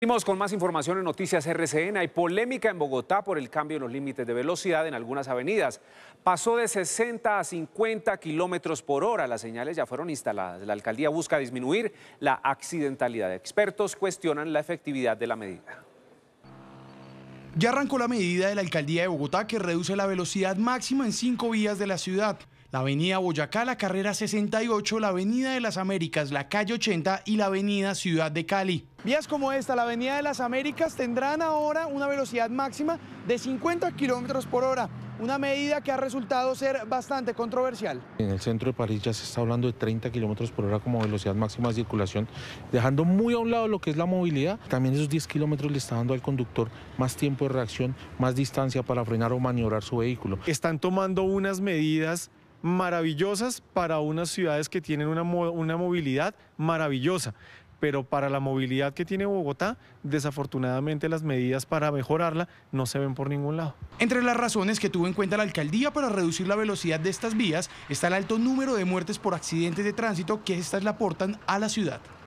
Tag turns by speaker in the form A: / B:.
A: Seguimos con más información en Noticias RCN. Hay polémica en Bogotá por el cambio en los límites de velocidad en algunas avenidas. Pasó de 60 a 50 kilómetros por hora. Las señales ya fueron instaladas. La alcaldía busca disminuir la accidentalidad. Expertos cuestionan la efectividad de la medida.
B: Ya arrancó la medida de la alcaldía de Bogotá que reduce la velocidad máxima en cinco vías de la ciudad la avenida Boyacá, la carrera 68, la avenida de las Américas, la calle 80 y la avenida Ciudad de Cali. Vías como esta, la avenida de las Américas, tendrán ahora una velocidad máxima de 50 kilómetros por hora. Una medida que ha resultado ser bastante controversial.
C: En el centro de París ya se está hablando de 30 kilómetros por hora como velocidad máxima de circulación, dejando muy a un lado lo que es la movilidad. También esos 10 kilómetros le está dando al conductor más tiempo de reacción, más distancia para frenar o maniobrar su vehículo.
D: Están tomando unas medidas maravillosas para unas ciudades que tienen una, una movilidad maravillosa pero para la movilidad que tiene Bogotá, desafortunadamente las medidas para mejorarla no se ven por ningún lado. Entre las razones que tuvo
B: en cuenta la alcaldía para reducir la velocidad de estas vías está el alto número de muertes por accidentes de tránsito que estas le aportan a la ciudad.